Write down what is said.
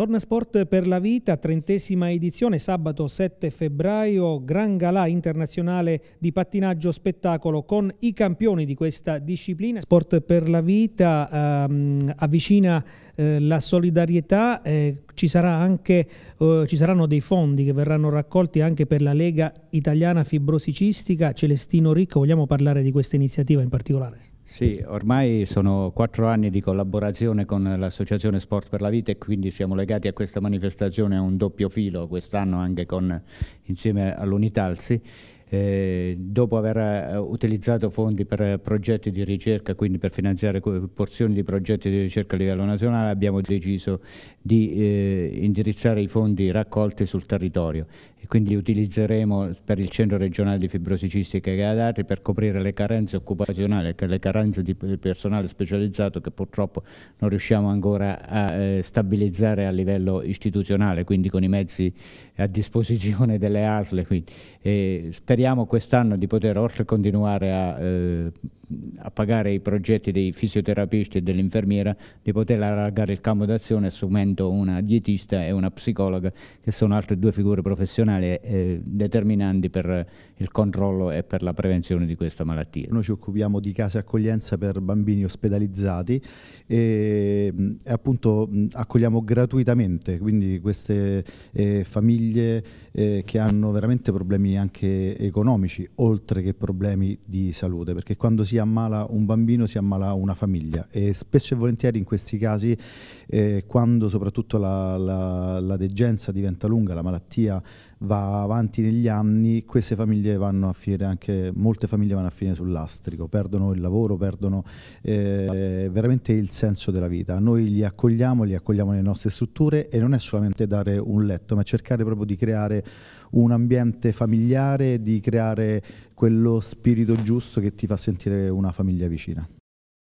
Torna Sport per la Vita, trentesima edizione, sabato 7 febbraio, Gran Galà internazionale di pattinaggio spettacolo con i campioni di questa disciplina. Sport per la Vita ehm, avvicina eh, la solidarietà, eh, ci, sarà anche, eh, ci, saranno dei fondi che verranno raccolti anche per la Lega Italiana Fibrosicistica Celestino Ricco. Vogliamo parlare di questa iniziativa in particolare? Sì, ormai sono quattro anni di collaborazione con l'Associazione Sport per la Vita e quindi siamo legati a questa manifestazione a un doppio filo, quest'anno anche con, insieme all'Unitalsi eh, dopo aver eh, utilizzato fondi per progetti di ricerca, quindi per finanziare porzioni di progetti di ricerca a livello nazionale, abbiamo deciso di eh, indirizzare i fondi raccolti sul territorio e quindi li utilizzeremo per il centro regionale di fibrosicistica e Gadari per coprire le carenze occupazionali, le carenze di personale specializzato che purtroppo non riusciamo ancora a eh, stabilizzare a livello istituzionale, quindi con i mezzi a disposizione delle ASLE. Quindi, eh, speriamo speriamo quest'anno di poter oltre continuare a eh, a pagare i progetti dei fisioterapisti e dell'infermiera di poter allargare il campo d'azione assumendo una dietista e una psicologa che sono altre due figure professionali eh, determinanti per il controllo e per la prevenzione di questa malattia. Noi ci occupiamo di case accoglienza per bambini ospedalizzati e mm, appunto mm, accogliamo gratuitamente quindi queste eh, famiglie eh, che hanno veramente problemi anche economici oltre che problemi di salute perché quando si ammala un bambino, si ammala una famiglia e spesso e volentieri in questi casi eh, quando soprattutto la, la, la degenza diventa lunga, la malattia va avanti negli anni, queste famiglie vanno a finire anche, molte famiglie vanno a finire sull'astrico, perdono il lavoro, perdono eh, veramente il senso della vita. Noi li accogliamo, li accogliamo nelle nostre strutture e non è solamente dare un letto, ma cercare proprio di creare un ambiente familiare, di creare quello spirito giusto che ti fa sentire una famiglia vicina.